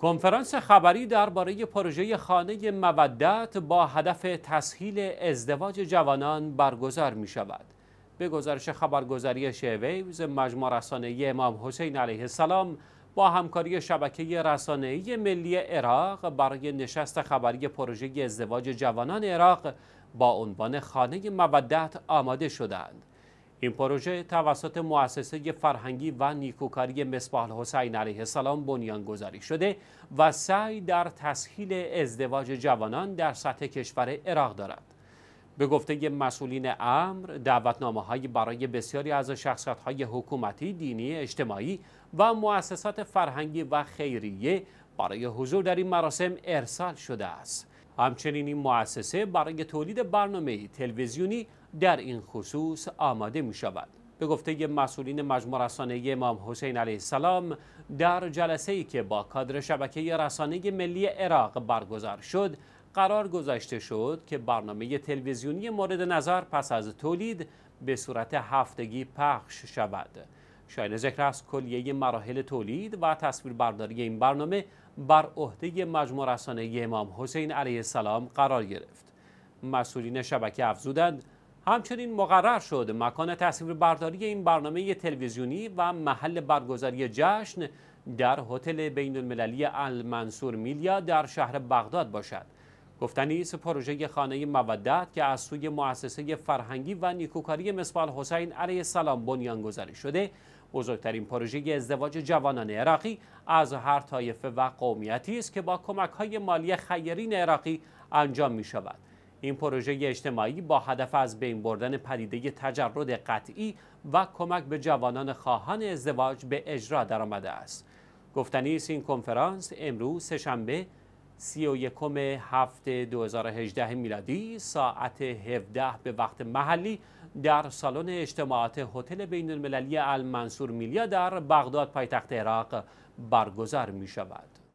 کنفرانس خبری درباره پروژه خانه مودت با هدف تسهیل ازدواج جوانان برگزار می شود. به گزارش خبرگزاری شیویوز مجموع رسانه امام حسین علیه السلام با همکاری شبکه رسانه‌ای ملی عراق برای نشست خبری پروژه ازدواج جوانان عراق با عنوان خانه مودت آماده شدند. این پروژه توسط مؤسسه فرهنگی و نیکوکاری مصباح حسین علیه السلام بنیان گذاری شده و سعی در تسهیل ازدواج جوانان در سطح کشور عراق دارد. به گفته مسئولین امر دعوتنامه های برای بسیاری از شخصیت های حکومتی، دینی، اجتماعی و مؤسسات فرهنگی و خیریه برای حضور در این مراسم ارسال شده است. همچنین این مؤسسه برای تولید برنامه تلویزیونی در این خصوص آماده می شود. به گفته مسئولین مجموع رسانه امام حسین علیه السلام در جلسه ای که با کادر شبکه رسانه ملی عراق برگزار شد قرار گذاشته شد که برنامه تلویزیونی مورد نظر پس از تولید به صورت هفتگی پخش شود شاید ذکر است کلیه مراحل تولید و تصویربرداری این برنامه بر عهده مجموع رسانه امام حسین علیه السلام قرار گرفت مسئولین شبکه افزودند همچنین مقرر شد مکان تصویر برداری این برنامه تلویزیونی و محل برگزاری جشن در هتل بین المللی المنصور میلیا در شهر بغداد باشد گفتنی است پروژه خانه مودت که از سوی مؤسسه فرهنگی و نیکوکاری مصباح حسین علیه السلام بنیان گذاری شده بزرگترین پروژه ازدواج جوانان عراقی از هر طایفه و قومیتی است که با کمک های مالی خیرین عراقی انجام می شود این پروژه اجتماعی با هدف از بین بردن پدیده تجرد قطعی و کمک به جوانان خواهان ازدواج به اجرا درآمده است. گفتنی است این کنفرانس امروز سهشنبه 31 هفته 2018 میلادی ساعت 17 به وقت محلی در سالن اجتماعات هتل بین المللی المنصور میلیا در بغداد پایتخت عراق برگزار می شود.